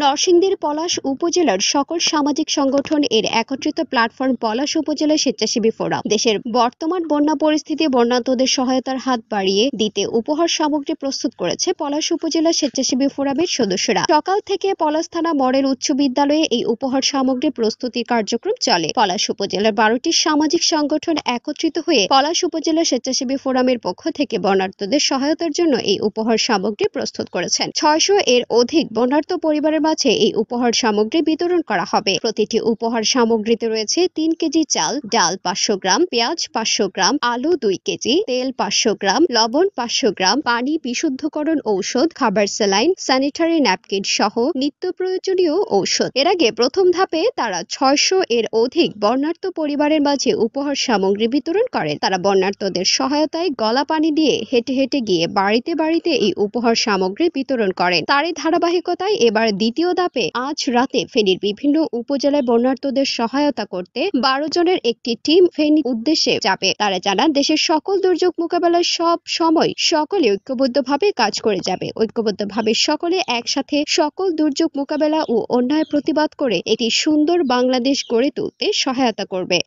নরসিংদীর পলাশ উপজেলার সকল সামাজিক সংগঠন এর একত্রিত প্ল্যাটফর্ম পলাশ উপজেলা স্বেচ্ছাসেবী ফোরাম দেশের বর্তমান বন্যা পরিস্থিতি বন্যান্তদের সহায়তার হাত বাড়িয়ে দিতে উপহার সামগ্রী প্রস্তুত করেছে পলাশ উপজেলা স্বেচ্ছাসেবী ফোরামের সদস্যরা সকাল থেকে পলাশ থানা মরের উচ্চ বিদ্যালয়ে এই উপহার সামগ্রী প্রস্তুতির কার্যক্রম চলে পলাশ উপজেলার বারোটি সামাজিক সংগঠন একত্রিত হয়ে পলাশ উপজেলা স্বেচ্ছাসেবী ফোরামের পক্ষ থেকে বন্যার্থদের সহায়তার জন্য এই উপহার সামগ্রী প্রস্তুত করেছেন ছয়শ এর অধিক বন্যার্থ পরিবারের মাঝে এই উপহার সামগ্রী বিতরণ করা হবে প্রতিটি উপহার সামগ্রীতে রয়েছে তিন কেজি চাল ডাল পাঁচশো গ্রাম পেঁয়াজ পাঁচশো গ্রাম আলু দুই কেজি তেল পাঁচশো গ্রাম লবণ পাঁচশো গ্রাম পানি বিশুদ্ধকরণ ঔষধ খাবার স্যালাইন স্যানিটারি ন্যাপকিন সহ নিত্য প্রয়োজনীয় ঔষধ এর আগে প্রথম ধাপে তারা ছয়শো এর অধিক বর্ণার্থ পরিবারের মাঝে উপহার সামগ্রী বিতরণ করেন তারা বর্ণার্থদের সহায়তায় গলা পানি দিয়ে হেঁটে হেঁটে গিয়ে বাড়িতে বাড়িতে এই উপহার সামগ্রী বিতরণ করেন তারই ধারাবাহিকতায় এবার দ্বিতীয় দ্বিতীয় ধাপে আজ রাতে ফেনীর বিভিন্ন উপজেলায় বন্যার্থদের সহায়তা করতে বারো জনের একটি টিম ফেনী উদ্দেশ্যে যাবে তারা জানান দেশের সকল দুর্যোগ মোকাবেলায় সব সময় সকলে ঐক্যবদ্ধভাবে কাজ করে যাবে ঐক্যবদ্ধভাবে সকলে একসাথে সকল দুর্যোগ মোকাবেলা ও অন্যায় প্রতিবাদ করে একটি সুন্দর বাংলাদেশ গড়ে তুলতে সহায়তা করবে